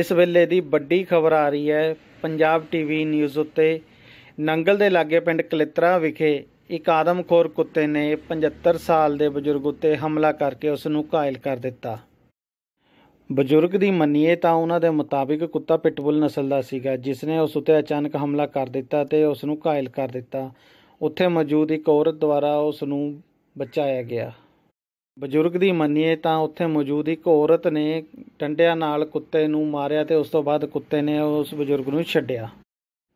ਇਸ ਵੇਲੇ ਦੀ ਵੱਡੀ ਖਬਰ ਆ ਰਹੀ ਹੈ ਪੰਜਾਬ ਟੀਵੀ ਨਿਊਜ਼ ਉੱਤੇ ਨੰਗਲ ਦੇ ਲਾਗੇ ਪਿੰਡ ਕਲਿਤਰਾ ਵਿਖੇ ਇੱਕ ਆਦਮਖੋਰ ਕੁੱਤੇ ਨੇ 75 ਸਾਲ ਦੇ ਬਜ਼ੁਰਗ ਉੱਤੇ ਹਮਲਾ ਕਰਕੇ ਉਸ ਨੂੰ ਘਾਇਲ ਕਰ ਦਿੱਤਾ ਬਜ਼ੁਰਗ ਦੀ ਮੰਨੀਏ ਤਾਂ ਉਹਨਾਂ ਦੇ ਮੁਤਾਬਿਕ ਕੁੱਤਾ ਪਿਟਬੁਲ ਨਸਲ ਦਾ ਸੀਗਾ ਜਿਸ ਨੇ ਉਸ ਉੱਤੇ ਅਚਾਨਕ ਹਮਲਾ ਕਰ ਦਿੱਤਾ ਤੇ ਉਸ ਨੂੰ ਘਾਇਲ ਕਰ ਦਿੱਤਾ ਉੱਥੇ ਮੌਜੂਦ ਇੱਕ ਔਰਤ ਦੁਆਰਾ ਉਸ ਨੂੰ ਬਚਾਇਆ ਗਿਆ ਬਜ਼ੁਰਗ ਦੀ ਮੰਨੀਏ ਤਾਂ ਉੱਥੇ ਮੌਜੂਦ ਇੱਕ ਔਰਤ ਨੇ ਡੰਡਿਆਂ ਨਾਲ ਕੁੱਤੇ ਨੂੰ ਮਾਰਿਆ ਤੇ ਉਸ ਤੋਂ ਬਾਅਦ ਕੁੱਤੇ ਨੇ ਉਸ ਬਜ਼ੁਰਗ ਨੂੰ ਛੱਡਿਆ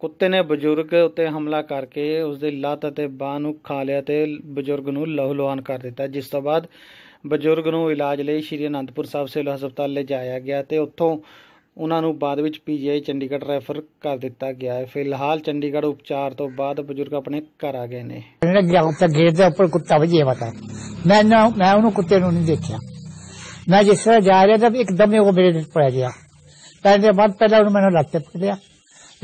ਕੁੱਤੇ ਨੇ ਬਜ਼ੁਰਗ ਉੱਤੇ ਹਮਲਾ ਕਰਕੇ ਉਸ ਦੀ ਲੱਤ ਅਤੇ ਬਾਹ ਨੂੰ ਖਾ ਲਿਆ ਤੇ ਬਜ਼ੁਰਗ ਨੂੰ ਲਹੂਲੁਹਾਨ ਕਰ ਦਿੱਤਾ ਜਿਸ ਤੋਂ ਬਾਅਦ ਬਜ਼ੁਰਗ ਨੂੰ ਇਲਾਜ ਲਈ ਸ਼੍ਰੀ ਅਨੰਦਪੁਰ ਸਾਹਿਬ ਸਿਵਲ ਹਸਪਤਾਲ ਲੈ ਜਾਇਆ ਗਿਆ ਤੇ ਉੱਥੋਂ ਉਹਨਾਂ ਨੂੰ ਬਾਅਦ ਵਿੱਚ ਪੀਜੀਆਈ ਚੰਡੀਗੜ੍ਹ ਰੈਫਰ ਕਰ ਦਿੱਤਾ ਗਿਆ ਹੈ ਫਿਲਹਾਲ ਚੰਡੀਗੜ੍ਹ ਉਪਚਾਰ ਤੋਂ ਬਾਅਦ ਬਜ਼ੁਰਗ ਆਪਣੇ ਘਰ ਆ ਗਏ ਨੇ ਮੈਂ ਜਾਉਂ ਤਾਂ ਗੇਟ ਦੇ ਉੱਪਰ ਕੁੱਤਾ ਵਜੇ ਬਤਾ ਮੈਂ ਨਾ ਮੈਂ ਉਹਨੂੰ ਕੁੱਤੇ ਨੂੰ ਨਹੀਂ ਦੇਖਿਆ ਮੈਂ ਜਿਸ ਤਰ੍ਹਾਂ ਜਾ ਰਿਹਾ ਤਾਂ ਇੱਕਦਮ ਉਹ ਮੇਰੇ ਤੇ ਪੈ ਗਿਆ ਪਹਿਲੇ ਬਾਅਦ ਪਹਿਲਾਂ ਉਹਨੂੰ ਮੈਨੂੰ ਲੱਤੇ ਪਕੜਿਆ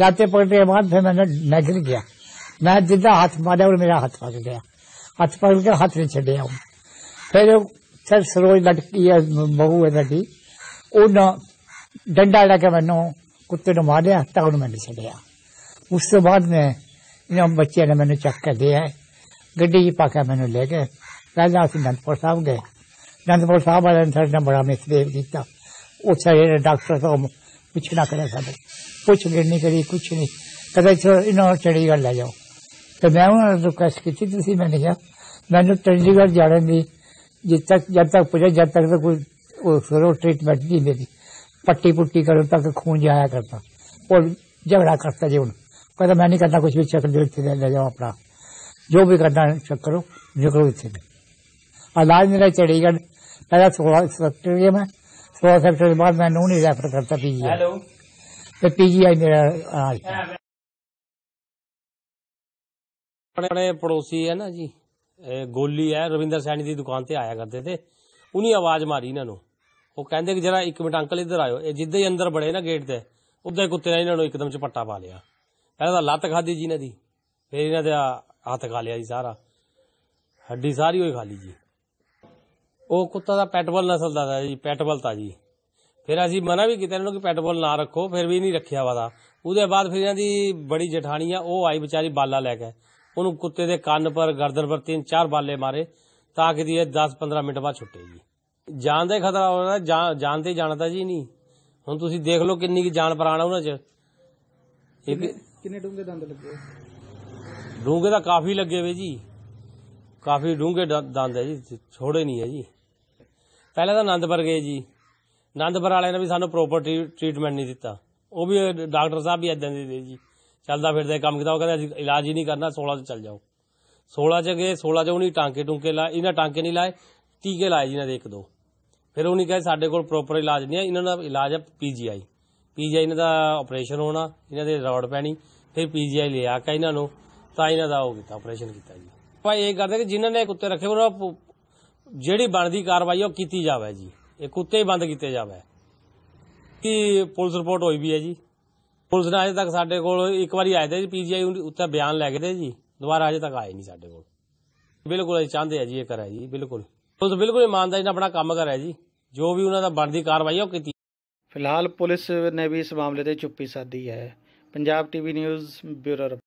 ਲੱਤੇ ਕੇ ਬਾਅਦ ਫਿਰ ਮੈਂ ਨਜ਼ਰ ਗਿਆ ਮੈਂ ਜਿੱਦਾਂ ਹੱਥ ਮਾਰਿਆ ਉਹ ਮੇਰਾ ਹੱਥ ਫਸ ਗਿਆ ਹੱਥ ਫਸ ਕੇ ਹੱਥ ਨਹੀਂ ਛੱਡਿਆ ਫਿਰ ਸਰ ਸਰੋਜ ਲਟਕੀ ਹੈ ਬਹੂ ਹੈ ਸਾਡੀ ਉਹਨਾਂ ڈنڈا لے کے میم کتے ماریا تاکہ میں اس بعد میں بچیا نے چیک کر دیا ہے گیا مین لے گئے پہلے آنند پور صاحب گئے آنند پور صاحب والے نے بڑا مسبہ کیا ڈاکٹر صاحب پوچھنا کرے پوچھ گڑھ نہیں کری کچھ نہیں کدھر چنڈیگڑھ لے جاؤ تو میں رکویسٹ کی میں نے چنڈی گڑھ جانے جب تک پہنچے جب تک تو ٹریٹمنٹ نہیں میری पट्टी पुट्टी करो तक खून जाया करता और झगड़ा करता जीवन कहता मैं नहीं करना कुछ भी चक्कर देखते ले जाओ अपना जो भी करना चक्करो निकलो इतने इलाज मेरा चंडीगढ़ पहला सोलह सेक्टर में सोलह सेक्टर के बाद मैं नू नहीं रेफर करता पीजी तो पीजी आई मेरा अनाज अपने पड़ोसी है ना जी गोली है रविंदर सैनी की दुकान से आया करते थे उन्हीं आवाज मारी इन्होंने ਉਹ ਕਹਿੰਦੇ ਕਿ ਜਰਾ ਇੱਕ ਮਿੰਟ ਅੰਕਲ ਇੱਧਰ ਆਇਓ ਇਹ ਜਿੱਦੇ ਹੀ ਅੰਦਰ ਬੜੇ ਨਾ ਗੇਟ ਤੇ ਉਦਾਂ ਹੀ ਕੁੱਤੇ ਨੇ ਇਹਨਾਂ ਨੂੰ ਇੱਕਦਮ ਚਪੱਟਾ ਪਾ ਲਿਆ ਪਹਿਲਾਂ ਤਾਂ ਲੱਤ ਖਾਦੀ ਜੀ ਨੇ ਦੀ ਫੇਰ ਇਹਨਾਂ ਦੇ ਹੱਥ ਖਾ ਲਿਆ ਜੀ ਸਾਰਾ ਹੱਡੀ ਸਾਰੀ ਹੋਈ ਖਾਲੀ ਜੀ ਉਹ ਕੁੱਤਾ ਦਾ ਪੈਟਬਲ ਨਸਲ ਦਾ ਜੀ ਪੈਟਬਲ ਤਾਂ ਜੀ ਫਿਰ ਅਸੀਂ ਮਨਾ ਵੀ ਕੀਤਾ ਇਹਨਾਂ ਨੂੰ ਕਿ ਪੈਟਬਲ ਨਾ ਰੱਖੋ ਫਿਰ ਵੀ ਨਹੀਂ ਰੱਖਿਆ ਵਾਦਾ ਉਹਦੇ ਬਾਅਦ ਫਿਰ ਇਹਨਾਂ ਦੀ ਬੜੀ ਜਠਾਣੀ ਆ ਉਹ ਆਈ ਵਿਚਾਰੀ ਬਾਲਾ ਲੈ ਕੇ ਉਹਨੂੰ ਕੁੱਤੇ ਦੇ ਕੰਨ ਪਰ ਗਰਦਨ ਪਰ ਤਿੰਨ ਚਾਰ ਬਾਲੇ ਮਾਰੇ ਤਾਂ ਕਿ ਦੀ 10 15 ਮਿੰਟ ਬਾਅਦ ਛੁੱਟੇ ਜੀ ਜਾਨ ਦਾ ਖਤਰਾ ਹੋ ਰਿਹਾ ਜਾਨ ਜਾਨ ਤੇ ਜਾਣਾ ਤਾਂ ਜੀ ਨਹੀਂ ਹੁਣ ਤੁਸੀਂ ਦੇਖ ਲਓ ਕਿੰਨੀ ਕੀ ਜਾਨ ਪ੍ਰਾਣ ਆ ਉਹਨਾਂ 'ਚ ਇੱਕ ਕਿੰਨੇ ਡੂੰਗੇ ਦੰਦ ਲੱਗੇ ਡੂੰਗੇ ਤਾਂ ਕਾਫੀ ਲੱਗੇ ਵੇ ਜੀ ਕਾਫੀ ਡੂੰਗੇ ਦੰਦ ਹੈ ਜੀ ਛੋੜੇ ਨਹੀਂ ਹੈ ਜੀ ਪਹਿਲਾਂ ਤਾਂ ਆਨੰਦਪੁਰ ਗਏ ਜੀ ਆਨੰਦਪੁਰ ਵਾਲਿਆਂ ਨੇ ਵੀ ਸਾਨੂੰ ਪ੍ਰੋਪਰ ਟ੍ਰੀਟਮੈਂਟ ਨਹੀਂ ਦਿੱਤਾ ਉਹ ਵੀ ਡਾਕਟਰ ਸਾਹਿਬ ਵੀ ਇਦਾਂ ਦੇ ਦੇ ਜੀ ਚੱਲਦਾ ਫਿਰਦਾ ਕੰਮ ਕਿਤਾ ਉਹ ਕਹਿੰਦਾ ਅਸੀਂ ਇਲਾਜ ਹੀ ਨਹੀਂ ਕਰਨਾ 16 ਤੇ ਚੱਲ ਜਾਓ 16 ਚ ਗਏ 16 ਚ ਉਹਨੇ ਟਾਂਕੇ ਟੁੰਕੇ ਲਾ ਇਹਨਾਂ ਟਾਂਕੇ ਨਹੀਂ ਲਾਏ ਟੀਕੇ ਲਾਏ ਜੀ ਇਹਨਾਂ ਦੇ ਇੱਕ ਦੋ ਫਿਰ ਉਹਨੇ ਕਿਹਾ ਸਾਡੇ ਕੋਲ ਪ੍ਰੋਪਰ ਇਲਾਜ ਨਹੀਂ ਹੈ ਇਹਨਾਂ ਦਾ ਇਲਾਜ ਹੈ ਪੀਜੀਆਈ ਪੀਜੀਆਈ ਇਹਨਾਂ ਦਾ ਆਪਰੇਸ਼ਨ ਹੋਣਾ ਇਹਨਾਂ ਦੇ ਰੌਡ ਪੈਣੀ ਫਿਰ ਪੀਜੀਆਈ ਲਿਆ ਕੇ ਇਹਨਾਂ ਨੂੰ ਤਾਂ ਇਹਨਾਂ ਦਾ ਉਹ ਕੀਤਾ ਆਪਰੇਸ਼ਨ ਕੀਤਾ ਜੀ ਭਾਈ ਇਹ ਕਰਦੇ ਕਿ ਜਿਨ੍ਹਾਂ ਨੇ ਕੁੱਤੇ ਰੱਖੇ ਉਹਨਾਂ ਜਿਹੜੀ ਬਣਦੀ ਕਾਰਵਾਈ ਉਹ ਕੀਤੀ ਜਾਵੇ ਜੀ ਇਹ ਕੁੱਤੇ ਹੀ ਬੰਦ ਕੀਤੇ ਜਾਵੇ ਕਿ ਪੁਲਿਸ ਰਿਪੋਰਟ ਹੋਈ ਵੀ ਹੈ ਜੀ ਪੁਲਿਸ ਨੇ ਅਜੇ ਤੱਕ ਸਾਡੇ ਕੋਲ ਇੱਕ ਵਾਰੀ ਆਏ ਤੇ ਪੀਜੀਆਈ ਉੱਤੇ ਬਿਆਨ ਲੈ ਗਏ ਤੇ ਜੀ ਦੁਬਾਰਾ ਅਜੇ ਤੱਕ ਆਏ ਨਹੀਂ ਸਾਡੇ ਕੋਲ ਬਿਲਕੁਲ ਅਸੀਂ ਚਾਹੁੰਦੇ ਆ ਜੀ ਇਹ ਕਰਾ ਜੀ ਬਿਲਕੁਲ ਉਸ ਬਿਲਕੁਲ ਇਮਾਨਦਾਰੀ ਨਾਲ ਆਪਣਾ ਕੰਮ ਕਰ ਰਿਹਾ ਜੀ ਜੋ ਵੀ ਉਹਨਾਂ ਦਾ ਬਣਦੀ ਕਾਰਵਾਈ ਉਹ ਕੀਤੀ ਫਿਲਹਾਲ ਪੁਲਿਸ ਨੇ ਵੀ ਇਸ ਮਾਮਲੇ ਤੇ ਚੁੱਪੀ ਸਾਧੀ ਹੈ ਪੰਜਾਬ ਟੀਵੀ ਨਿਊਜ਼ ਬਿਊਰੋ